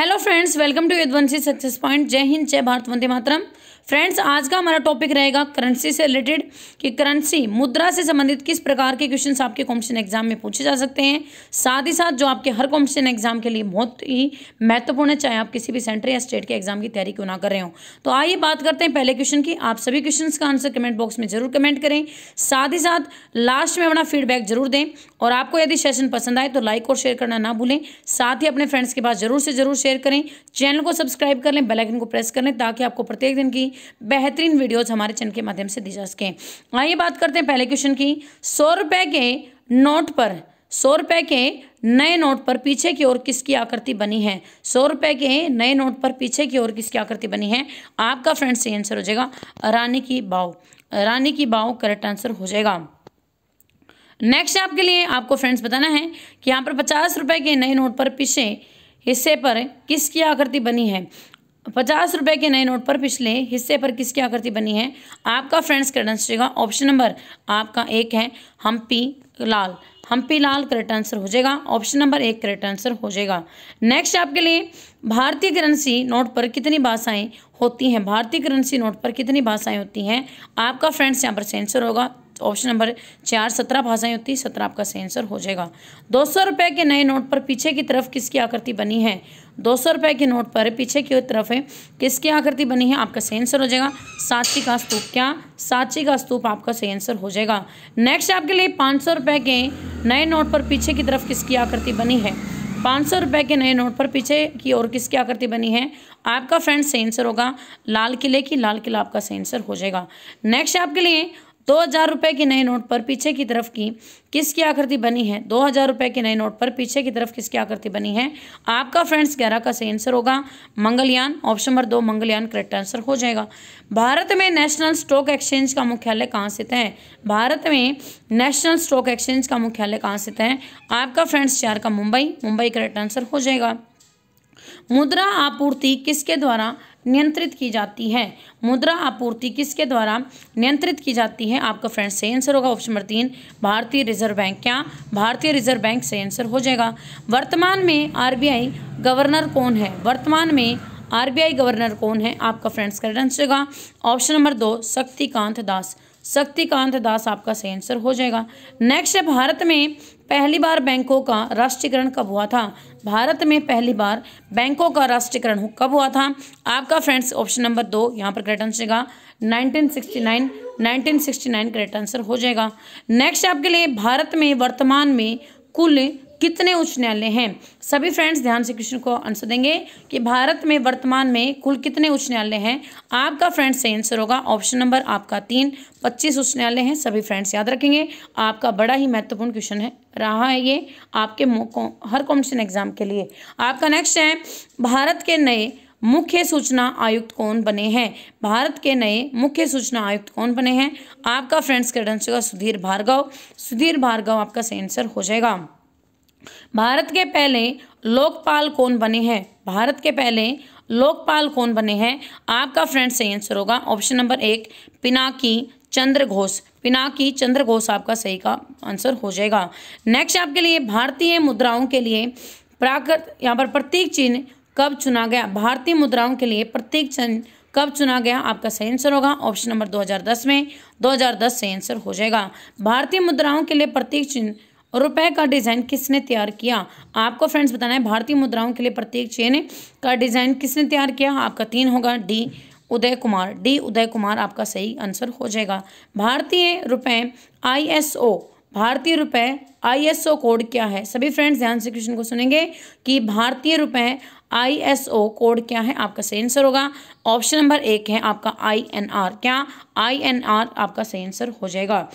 hello friends welcome to Advancy success point जय हिंद जय भारत वंदे मातरम फ्रेंड्स आज का हमारा टॉपिक रहेगा करेंसी से रिलेटेड कि करेंसी मुद्रा से संबंधित किस प्रकार के क्वेश्चन आपके कॉम्पिटिशन एग्जाम में पूछे जा सकते हैं साथ ही साथ जो आपके हर कॉम्पिटिशन एग्जाम के लिए बहुत ही महत्वपूर्ण है चाहे आप किसी भी सेंटर या स्टेट के एग्जाम की तैयारी क्यों ना कर रहे हो तो आइए बात करते हैं पहले क्वेश्चन की आप सभी क्वेश्चन का आंसर कमेंट बॉक्स में जरूर कमेंट करें साथ ही साथ लास्ट में अपना फीडबैक जरूर दें और आपको यदि सेशन पसंद आए तो लाइक और शेयर करना ना भूलें साथ ही अपने फ्रेंड्स के पास जरूर से जरूर शेयर करें चैनल को सब्सक्राइब कर लें बेलाइकन को प्रेस कर लें ताकि आपको प्रत्येक दिन की बेहतरीन वीडियोज़ हमारे चैनल के माध्यम से दी जा सकें आइए बात करते हैं पहले क्वेश्चन की सौ रुपए के नोट पर सौ रुपए के नए नोट पर पीछे की ओर किसकी आकृति बनी है सौ रुपए के नए नोट पर पीछे की ओर किसकी आकृति बनी है आपका फ्रेंड ये आंसर हो जाएगा रानी की बाव रानी की बाव करेक्ट आंसर हो जाएगा नेक्स्ट आपके लिए आपको फ्रेंड्स बताना है कि यहाँ पर पचास रुपए के नए नोट पर पीछे हिस्से पर किसकी आकृति बनी है पचास रुपए के नए नोट पर पिछले हिस्से पर किसकी आकृति बनी है आपका फ्रेंड्स करेक्ट आंसर होगा ऑप्शन नंबर आपका एक है हम्पी लाल हम्पी लाल करेक्ट आंसर हो जाएगा ऑप्शन नंबर एक करेक्ट आंसर हो जाएगा नेक्स्ट आपके लिए भारतीय करेंसी नोट पर कितनी भाषाएं होती हैं भारतीय करेंसी नोट पर कितनी भाषाएं होती हैं आपका फ्रेंड्स यहाँ पर सेंसर होगा ऑप्शन नंबर चार सत्रह भाषाएं होती है सत्रह आपका सही आंसर हो जाएगा दो सौ रुपये के नए नोट पर पीछे की तरफ किसकी आकृति बनी है दो सौ रुपये के नोट पर पीछे की तरफ है किसकी आकृति बनी है आपका सही आंसर हो जाएगा साची का स्तूप क्या साची का स्तूप आपका सही आंसर हो जाएगा नेक्स्ट आपके लिए पाँच सौ रुपये के नए नोट पर पीछे की तरफ किसकी आकृति बनी है पाँच सौ रुपये के नए नोट पर पीछे की ओर किसकी आकृति बनी है आपका फ्रेंड सेंसर होगा लाल किले की लाल किला आपका सेंसर हो जाएगा नेक्स्ट आपके लिए दो हजार रुपए के नए नोट पर पीछे की तरफ की किसकी आकृति बनी है दो हजार रुपए के नए नोट पर पीछे की तरफ किसकी आकृति बनी है आपका फ्रेंड्स ग्यारह का सही आंसर होगा मंगलयान ऑप्शन नंबर दो मंगलयान करेक्ट आंसर हो जाएगा भारत में नेशनल स्टॉक एक्सचेंज का मुख्यालय कहाँ स्थित है भारत में नेशनल स्टॉक एक्सचेंज का मुख्यालय कहाँ स्थित है आपका फ्रेंड्स चार का मुंबई मुंबई करेक्ट आंसर हो जाएगा मुद्रा आपूर्ति किसके द्वारा नियंत्रित की जाती है मुद्रा आपूर्ति किसके द्वारा नियंत्रित की जाती है आपका फ्रेंड से आंसर होगा ऑप्शन नंबर तीन भारतीय रिजर्व बैंक क्या भारतीय रिजर्व बैंक से आंसर हो जाएगा वर्तमान में आर गवर्नर कौन है वर्तमान में आर गवर्नर कौन है आपका फ्रेंड्स करेक्ट आंसर होगा ऑप्शन नंबर दो शक्तिकांत दास शक्तिकांत दास आपका सही आंसर हो जाएगा नेक्स्ट है भारत में पहली बार बैंकों का राष्ट्रीयकरण कब हुआ था भारत में पहली बार बैंकों का राष्ट्रीयकरण कब हुआ था आपका फ्रेंड्स ऑप्शन नंबर दो यहाँ पर करेक्ट आंसर जाएगा 1969 1969 करेक्ट आंसर हो जाएगा नेक्स्ट आपके लिए भारत में वर्तमान में कुल कितने उच्च न्यायालय हैं सभी फ्रेंड्स ध्यान से क्वेश्चन को आंसर देंगे कि भारत में वर्तमान में कुल कितने उच्च न्यायालय हैं आपका फ्रेंड्स सही आंसर होगा ऑप्शन नंबर आपका तीन पच्चीस उच्च न्यायालय हैं सभी फ्रेंड्स याद रखेंगे आपका बड़ा ही महत्वपूर्ण क्वेश्चन है रहा है ये आपके हर कॉम्पिटिशन एग्जाम के लिए आपका नेक्स्ट है भारत के नए मुख्य सूचना आयुक्त कौन बने हैं भारत के नए मुख्य सूचना आयुक्त कौन बने हैं आपका फ्रेंड्स क्रेडेंस होगा सुधीर भार्गव सुधीर भार्गव आपका सही आंसर हो जाएगा भारत के पहले लोकपाल कौन बने हैं भारत के पहले लोकपाल कौन बने हैं आपका फ्रेंड सही आंसर होगा ऑप्शन नंबर एक पिनाकी चंद्र घोष पिनाकी चंद्र घोष आपका सही का आंसर हो जाएगा नेक्स्ट आपके लिए भारतीय मुद्राओं के लिए प्राकृत यहाँ पर प्रतीक चिन्ह कब चुना गया भारतीय मुद्राओं के लिए प्रतीक चिन्ह कब चुना गया आपका सही आंसर होगा ऑप्शन नंबर 2010 में 2010 सही आंसर हो जाएगा भारतीय मुद्राओं के लिए प्रतीक चिन्ह रुपए का डिज़ाइन किसने तैयार किया आपको फ्रेंड्स बताना है भारतीय मुद्राओं के लिए प्रत्येक चेन का डिज़ाइन किसने तैयार किया आपका तीन होगा डी उदय कुमार डी उदय कुमार आपका सही आंसर हो जाएगा भारतीय रुपए आईएसओ भारतीय रुपए आईएसओ कोड क्या है सभी फ्रेंड्स ध्यान से क्वेश्चन को सुनेंगे कि भारतीय रुपए आईएसओ कोड क्या है आपका सही आंसर होगा ऑप्शन नंबर एक है आपका आईएनआर क्या आईएनआर आपका सही आंसर हो जाएगा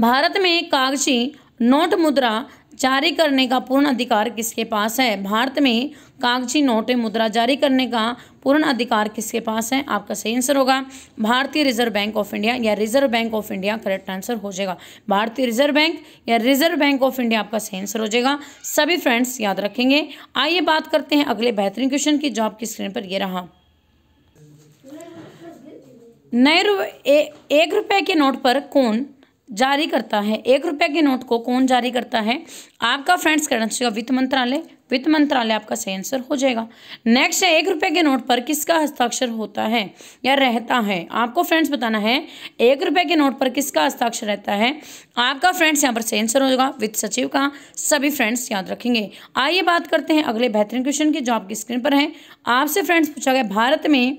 भारत में कागजी नोट मुद्रा जारी करने का पूर्ण अधिकार किसके पास है भारत में कागजी नोट मुद्रा जारी करने का पूर्ण अधिकार किसके पास है आपका सही आंसर होगा भारतीय रिजर्व बैंक ऑफ इंडिया या Reserve Bank of India correct answer हो जाएगा भारतीय रिजर्व बैंक या रिजर्व बैंक ऑफ इंडिया आपका सही आंसर हो जाएगा सभी फ्रेंड्स याद रखेंगे आइए बात करते हैं अगले बेहतरीन क्वेश्चन की जो आपकी स्क्रीन पर यह रहा नए एक रुपए के नोट पर कौन जारी करता है एक रुपये के नोट को कौन जारी करता है आपका फ्रेंड्स करेंसी का वित्त मंत्रालय वित्त मंत्रालय आपका सही आंसर हो जाएगा नेक्स्ट है एक रुपये के नोट पर किसका हस्ताक्षर होता है या रहता है आपको फ्रेंड्स बताना है एक रुपये के नोट पर किसका हस्ताक्षर रहता है आपका फ्रेंड्स यहाँ पर सही आंसर हो जाएगा वित्त सचिव का सभी फ्रेंड्स याद रखेंगे आइए बात करते हैं अगले बेहतरीन क्वेश्चन की जो आपकी स्क्रीन पर है आपसे फ्रेंड्स पूछा गया भारत में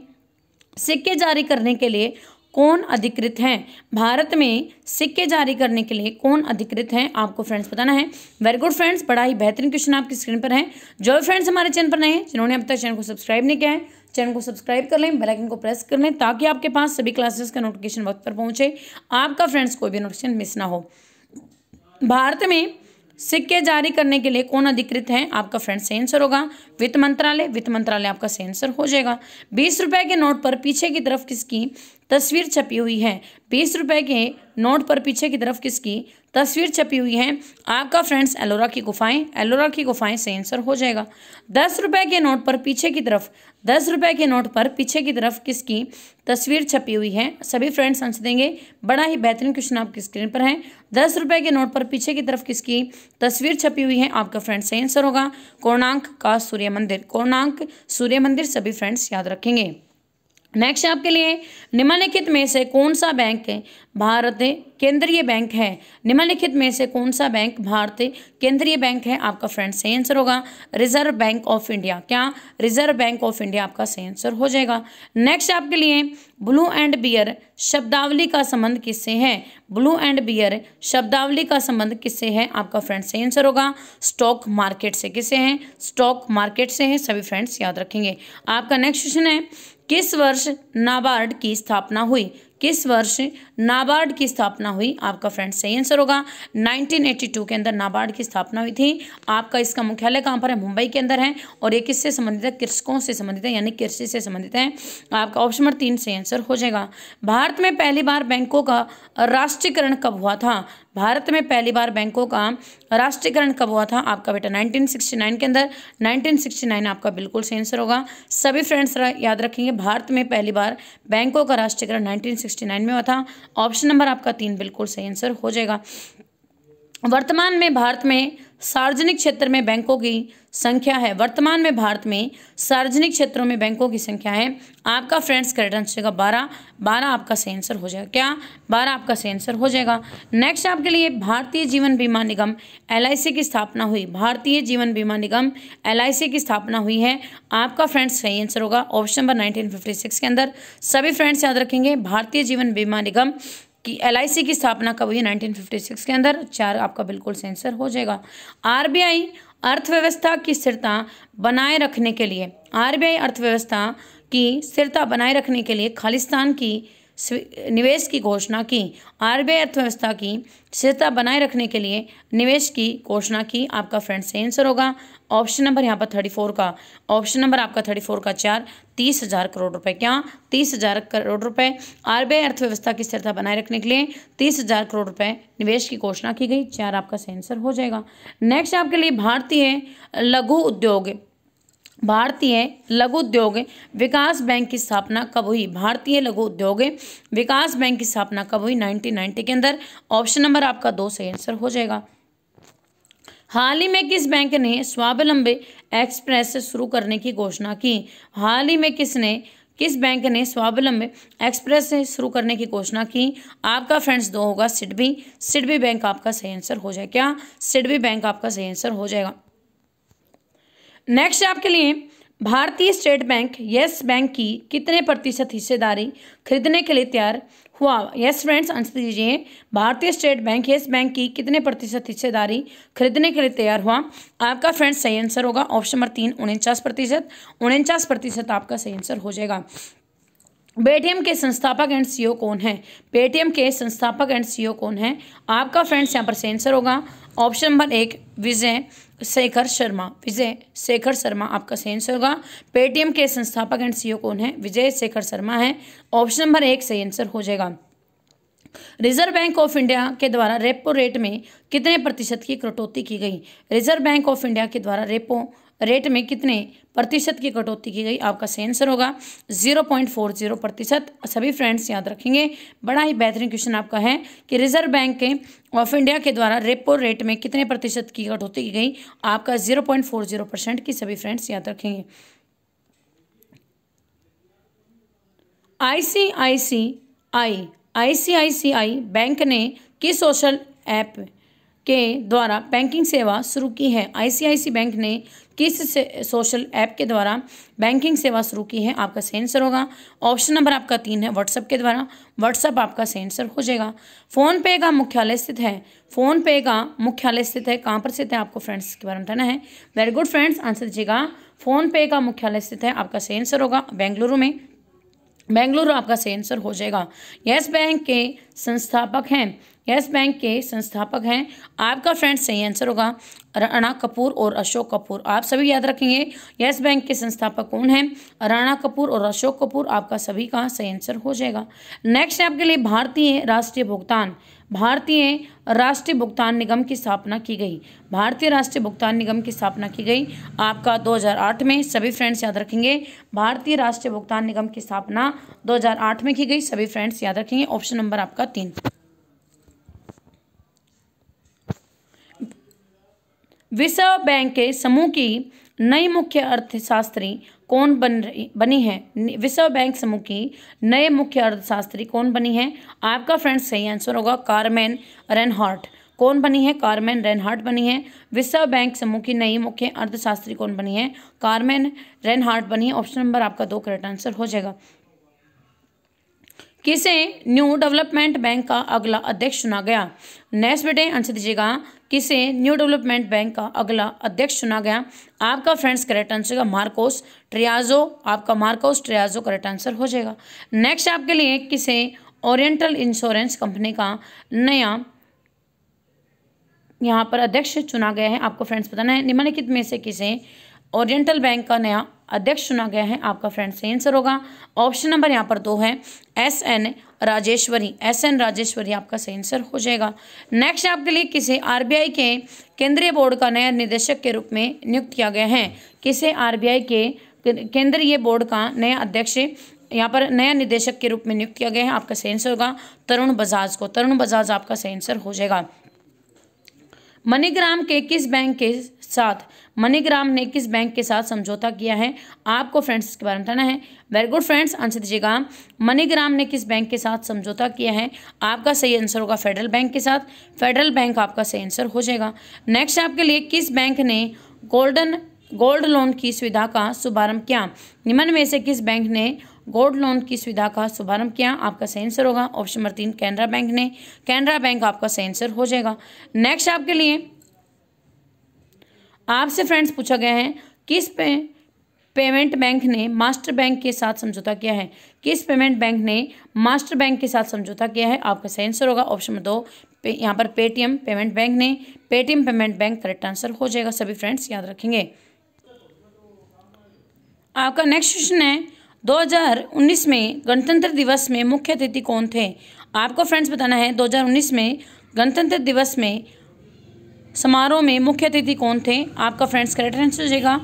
सिक्के जारी करने के लिए कौन अधिकृत है भारत में सिक्के जारी करने के लिए कौन अधिकृत है आपको फ्रेंड्स बताना है वेरी गुड फ्रेंड्स बड़ा ही बेहतरीन क्वेश्चन आपकी स्क्रीन पर है जो फ्रेंड्स हमारे चैनल पर नए हैं जिन्होंने अब तक चैनल को सब्सक्राइब नहीं किया है चैनल को सब्सक्राइब कर लें बेलाइकन को प्रेस कर लें ताकि आपके पास सभी क्लासेस का नोटिफिकेशन वक्त पर पहुंचे आपका फ्रेंड्स कोई भी नोटिफिकेशन मिस ना हो भारत में सिक्के जारी करने के लिए कौन अधिकृत है आपका फ्रेंड सेंसर होगा वित्त मंत्रालय वित्त मंत्रालय आपका सेंसर हो जाएगा बीस रुपए के नोट पर पीछे की तरफ किसकी तस्वीर छपी हुई है बीस रुपए के नोट पर पीछे की तरफ किसकी तस्वीर छपी हुई है आपका फ्रेंड्स एलोरा की गुफाएं एलोरा की गुफाएं से आंसर हो जाएगा दस रुपए के नोट पर पीछे की तरफ दस रुपए के नोट पर पीछे की तरफ किसकी तस्वीर छपी हुई है सभी फ्रेंड्स आंसर देंगे बड़ा ही बेहतरीन क्वेश्चन आपकी स्क्रीन पर है दस रुपए के नोट पर पीछे की तरफ किसकी तस्वीर छपी हुई है आपका फ्रेंड्स आंसर होगा कोणांक का सूर्य मंदिर कोणांक सूर्य मंदिर सभी फ्रेंड्स याद रखेंगे नेक्स्ट आपके लिए निम्नलिखित में से कौन सा बैंक है भारत केंद्रीय बैंक है निम्नलिखित में से कौन सा बैंक भारतीय केंद्रीय बैंक है आपका फ्रेंड सही आंसर होगा रिजर्व बैंक ऑफ इंडिया क्या रिजर्व बैंक ऑफ इंडिया आपका सही आंसर हो जाएगा नेक्स्ट आपके लिए ब्लू एंड बियर शब्दावली का संबंध किससे है ब्लू एंड बियर शब्दावली का संबंध किससे है आपका फ्रेंड सही आंसर होगा स्टॉक मार्केट से किससे है स्टॉक मार्केट से है सभी फ्रेंड्स याद रखेंगे आपका नेक्स्ट क्वेश्चन है किस वर्ष नाबार्ड की स्थापना हुई किस वर्ष नाबार्ड की स्थापना हुई आपका फ्रेंड सही आंसर होगा 1982 के अंदर नाबार्ड की स्थापना हुई थी आपका इसका मुख्यालय कहाँ पर है मुंबई के अंदर है और ये किससे संबंधित है कृषकों से संबंधित है यानी कृषि से संबंधित है आपका ऑप्शन नंबर तीन सही आंसर हो जाएगा भारत में पहली बार बैंकों का राष्ट्रीयकरण कब हुआ था भारत में पहली बार बैंकों का राष्ट्रीयकरण कब हुआ था आपका बेटा 1969 के अंदर 1969 आपका बिल्कुल सही आंसर होगा सभी फ्रेंड्स याद रखेंगे भारत में पहली बार बैंकों का राष्ट्रीयकरण 1969 में हुआ था ऑप्शन नंबर आपका तीन बिल्कुल सही आंसर हो जाएगा वर्तमान में भारत में सार्वजनिक क्षेत्र में बैंकों की संख्या है वर्तमान में भारत में सार्वजनिक क्षेत्रों में बैंकों की संख्या है आपका फ्रेंड्स करेक्ट आंसर बारह बारह आपका सही आंसर हो जाएगा क्या बारह आपका सही आंसर हो जाएगा नेक्स्ट आपके लिए भारतीय जीवन बीमा निगम एल की स्थापना हुई भारतीय जीवन बीमा निगम एल की स्थापना हुई है आपका फ्रेंड्स सही आंसर होगा ऑप्शन नंबर नाइनटीन के अंदर सभी फ्रेंड्स याद रखेंगे भारतीय जीवन बीमा निगम कि एल की स्थापना कब हुई 1956 के अंदर चार आपका बिल्कुल सेंसर हो जाएगा आरबीआई अर्थव्यवस्था की स्थिरता बनाए रखने के लिए आरबीआई अर्थव्यवस्था की स्थिरता बनाए रखने के लिए खालिस्तान की निवेश की घोषणा की आरबीआई अर्थव्यवस्था की स्थिरता बनाए रखने के लिए निवेश की घोषणा की आपका फ्रेंड से आंसर होगा ऑप्शन नंबर यहाँ पर थर्टी फोर का ऑप्शन नंबर आपका थर्टी फोर का चार तीस हजार करोड़ रुपए क्या तीस हजार करोड़ रुपए आरबीआई अर्थव्यवस्था की स्थिरता बनाए रखने के लिए तीस हजार करोड़ रुपए निवेश की घोषणा की गई चार आपका सेंसर हो जाएगा नेक्स्ट आपके लिए भारतीय लघु उद्योग भारतीय लघु उद्योग विकास बैंक की स्थापना कब हुई भारतीय लघु उद्योग विकास बैंक की स्थापना कब हुई 1990 के अंदर ऑप्शन नंबर आपका दो सही आंसर हो जाएगा हाल ही में किस बैंक ने स्वावलंबी एक्सप्रेस शुरू करने की घोषणा की हाल ही में किसने किस बैंक ने स्वावलंबी एक्सप्रेस शुरू करने की घोषणा की आपका फ्रेंड्स दो होगा सिडबी सिडबी बैंक आपका सही आंसर हो जाएगा क्या सिडबी बैंक आपका सही आंसर हो जाएगा नेक्स्ट आपके लिए भारतीय स्टेट बैंक यस बैंक की कितने प्रतिशत हिस्सेदारी खरीदने के लिए तैयार हुआ यस फ्रेंड्स आंसर दीजिए भारतीय स्टेट बैंक यस बैंक की कितने प्रतिशत हिस्सेदारी खरीदने के लिए तैयार हुआ आपका फ्रेंड्स सही आंसर होगा ऑप्शन नंबर तीन उनचास प्रतिशत उनचास प्रतिशत आपका सही आंसर हो जाएगा पेटीएम के संस्थापक एंड सीईओ e कौन है पेटीएम के संस्थापक एंड सीईओ e कौन है आपका फ्रेंड्स यहाँ पर सेंसर होगा ऑप्शन नंबर एक विजय शेखर शर्मा विजय शेखर शर्मा आपका सही आंसर होगा पेटीएम के संस्थापक एंड सीईओ e कौन है विजय शेखर शर्मा है ऑप्शन नंबर एक सही आंसर हो जाएगा रिजर्व बैंक ऑफ इंडिया के द्वारा रेपो रेट में कितने प्रतिशत की कटौती की गई रिजर्व बैंक ऑफ इंडिया के द्वारा रेपो रेट में कितने प्रतिशत की कटौती की गई आपका सही आंसर होगा जीरो पॉइंट फोर जीरो प्रतिशत सभी फ्रेंड्स याद रखेंगे बड़ा ही बेहतरीन क्वेश्चन आपका है कि रिजर्व बैंक के ऑफ इंडिया के द्वारा रेपो रेट में कितने प्रतिशत की कटौती की गई आपका zero point four zero percent की सभी फ्रेंड्स याद रखेंगे आई सी आई सी आई आईसीआईसीआई बैंक ने किस सोशल ऐप के द्वारा बैंकिंग सेवा शुरू की है आईसीआईसी बैंक ने किस सोशल ऐप के द्वारा बैंकिंग सेवा शुरू की है आपका सेंसर होगा ऑप्शन नंबर आपका तीन है व्हाट्सएप के द्वारा व्हाट्सएप आपका सेंसर हो जाएगा फ़ोन पे का मुख्यालय स्थित है फ़ोन पे का मुख्यालय स्थित है कहाँ पर स्थित है आपको फ्रेंड्स के बारे में बताना है वेरी गुड फ्रेंड्स आंसर दीजिएगा फ़ोन पे का मुख्यालय स्थित है आपका सेंसर होगा बेंगलुरु में बेंगलुरु आपका सही आंसर हो जाएगा यस बैंक के संस्थापक हैं यस बैंक के संस्थापक हैं आपका फ्रेंड सही आंसर होगा राणा कपूर और अशोक कपूर आप सभी याद रखेंगे यस बैंक के संस्थापक कौन हैं राणा कपूर और अशोक कपूर आपका सभी का सही आंसर हो जाएगा नेक्स्ट आपके लिए भारतीय राष्ट्रीय भुगतान भारतीय राष्ट्रीय भुगतान निगम की स्थापना की गई भारतीय राष्ट्रीय भुगतान निगम की स्थापना की गई आपका 2008 में सभी फ्रेंड्स याद रखेंगे भारतीय राष्ट्रीय भुगतान निगम की स्थापना 2008 में की गई सभी फ्रेंड्स याद रखेंगे ऑप्शन नंबर आपका तीन विश्व बैंक के समूह की नई मुख्य अर्थशास्त्री कौन बन रही बनी है विश्व बैंक समूह की नए मुख्य अर्थशास्त्री कौन बनी है आपका फ्रेंड सही आंसर होगा कारमेन रेनहार्ट कौन बनी है कारमेन रेनहार्ट बनी है विश्व बैंक समूह की नई मुख्य अर्थशास्त्री कौन बनी है कारमेन रेनहार्ट बनी है ऑप्शन नंबर आपका दो करेक्ट आंसर हो जाएगा किसे न्यू डेवलपमेंट बैंक का अगला अध्यक्ष चुना गया नेक्स्ट बेटे आंसर दीजिएगा किसे न्यू डेवलपमेंट बैंक का अगला अध्यक्ष चुना गया आपका फ्रेंड्स करेक्ट आंसर होगा मार्कोस ट्रियाजो आपका मार्कोस ट्रियाजो करेक्ट आंसर हो जाएगा नेक्स्ट आपके लिए किसे ओरिएंटल इंश्योरेंस कंपनी का नया यहाँ पर अध्यक्ष चुना गया है आपको फ्रेंड्स बताना है निम्नलिखित में से किसे ओरिएंटल बैंक का नया अध्यक्ष चुना गया है आपका फ्रेंड सही आंसर होगा ऑप्शन नंबर यहाँ पर दो है S N Rajeshwari S N Rajeshwari आपका सही आंसर हो जाएगा नेक्स्ट आपके लिए किसे आरबीआई के केंद्रीय बोर्ड का नया निदेशक के रूप में नियुक्त किया गया है किसे आरबीआई के केंद्रीय बोर्ड का नया अध्यक्ष यहाँ पर नया निदेशक के रूप में नियुक्त किया गया है आपका सही आंसर होगा तरुण बजाज को तरुण बजाज आपका सही आंसर हो जाएगा मनीग्राम के किस बैंक के साथ मनीग्राम ने किस बैंक के साथ समझौता किया है आपको फ्रेंड्स इसके बारे में बताना है वेरी गुड फ्रेंड्स आंसर दीजिएगा मनीग्राम ने किस बैंक के साथ समझौता किया है आपका सही आंसर होगा फेडरल बैंक के साथ फेडरल बैंक आपका सही आंसर हो जाएगा नेक्स्ट आपके लिए किस बैंक ने गोल्डन गोल्ड लोन की सुविधा का शुभारंभ किया निम्न में से किस बैंक ने गोल्ड लोन की सुविधा का शुभारंभ किया आपका सही आंसर होगा ऑप्शन नंबर तीन कैनरा बैंक ने कैनरा बैंक आपका सही आंसर हो जाएगा नेक्स्ट आपके लिए आपसे फ्रेंड्स पूछा गया है किस पे पेमेंट बैंक ने मास्टर बैंक के साथ समझौता किया है किस पेमेंट बैंक ने मास्टर बैंक के साथ समझौता किया है आपका सही आंसर होगा ऑप्शन नंबर दो पे, यहाँ पर पेटीएम पेमेंट बैंक ने Paytm payment bank correct answer हो जाएगा सभी फ्रेंड्स याद रखेंगे आपका नेक्स्ट क्वेश्चन है 2019 में गणतंत्र दिवस में मुख्य अतिथि कौन थे आपको फ्रेंड्स बताना है 2019 में गणतंत्र दिवस में समारोह में मुख्य अतिथि कौन थे आपका फ्रेंड्स करेक्ट आंसर हो जाएगा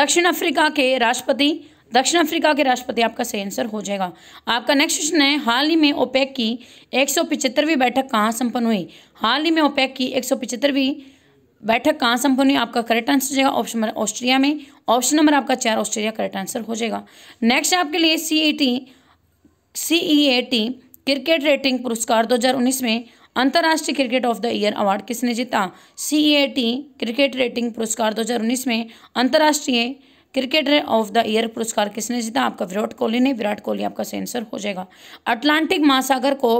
दक्षिण अफ्रीका के राष्ट्रपति दक्षिण अफ्रीका के राष्ट्रपति आपका सही आंसर हो जाएगा आपका नेक्स्ट क्वेश्चन है हाल ही में ओपेक की एक बैठक कहाँ संपन्न हुई हाल ही में ओपेक की एक बैठक कहाँ संपन्न हुई आपका करेक्ट आंसर हो जाएगा ऑप्शन ऑस्ट्रिया में ऑप्शन नंबर आपका चार ऑस्ट्रेलिया करेक्ट आंसर हो जाएगा नेक्स्ट आपके लिए C E T C E A T cricket rating पुरस्कार 2019 में अंतर्राष्ट्रीय cricket of the year award किसने जीता सी e क्रिकेट रेटिंग पुरस्कार 2019 में अंतर्राष्ट्रीय क्रिकेटर ऑफ द ईयर पुरस्कार किसने जीता आपका विराट कोहली ने विराट कोहली आपका सेंसर हो जाएगा अटलांटिक महासागर को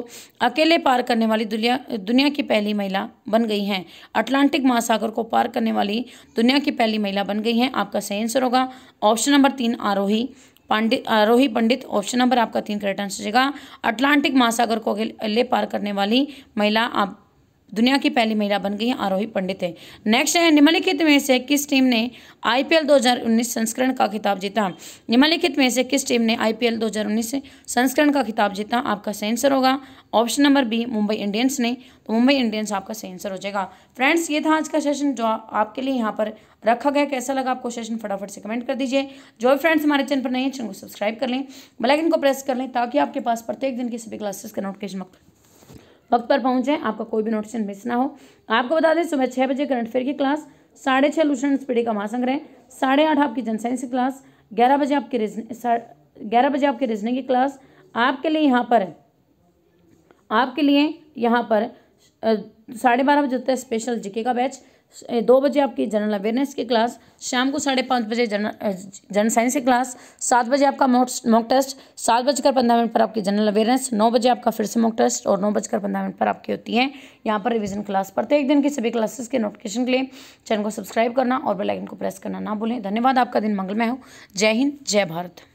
अकेले पार करने वाली दुनिया दुनिया की पहली महिला बन गई हैं अटलांटिक महासागर को पार करने वाली दुनिया की पहली महिला बन गई हैं आपका सही आंसर होगा ऑप्शन नंबर तीन आरोही पंडित आरोही पंडित ऑप्शन नंबर आपका तीन करेक्ट आंसर जाएगा अटलांटिक महासागर को अकेले पार करने वाली महिला आप दुनिया की पहली महिला बन गई आरोही पंडित है नेक्स्ट है निम्नलिखित में से किस टीम ने आईपीएल 2019 संस्करण का खिताब जीता निम्नलिखित में से किस टीम ने आईपीएल 2019 संस्करण का खिताब जीता आपका सही आंसर होगा option number B Mumbai Indians ने तो मुंबई इंडियंस आपका सही आंसर हो जाएगा फ्रेंड्स ये था आज का सेशन जो आपके लिए यहाँ पर रखा गया कैसा लगा आपको सेशन फटाफट से कमेंट कर दीजिए जो भी फ्रेंड्स हमारे चैनल पर नहीं है चैनल को सब्सक्राइब कर लें बेलाइकन को प्रेस कर लें ताकि आपके पास प्रत्येक दिन की सभी क्लासेस का नोटिफिकेशन वक्त पर पहुंच आपका कोई भी नोटिफिकेशन मिस ना हो आपको बता दें सुबह छः बजे करंट अफेयर की क्लास साढ़े छः लूशन स्पीडी का महासंग्रह साढ़े आठ आपकी जनसाइंस की क्लास ग्यारह बजे आपकी रीजनिंग ग्यारह बजे आपकी रीजनिंग की क्लास आपके लिए यहाँ पर आपके लिए यहाँ पर साढ़े बारह बजे होता है स्पेशल जीके का बैच दो बजे आपकी जनरल अवेयरनेस की क्लास शाम को साढ़े पाँच बजे जनरल जनरल साइंस की क्लास सात बजे आपका मॉक टेस्ट सात बजकर पंद्रह मिनट पर आपकी जनरल अवेयरनेस नौ बजे आपका फिर से मॉक टेस्ट और नौ बजकर पंद्रह मिनट पर आपकी होती है यहाँ पर रिविजन क्लास प्रत्येक दिन की सभी क्लासेस के नोटिफिकेशन के लिए चैनल को सब्सक्राइब करना और बेलाइकन को प्रेस करना ना भूलें धन्यवाद आपका दिन मंगलमय हो जय हिंद जय भारत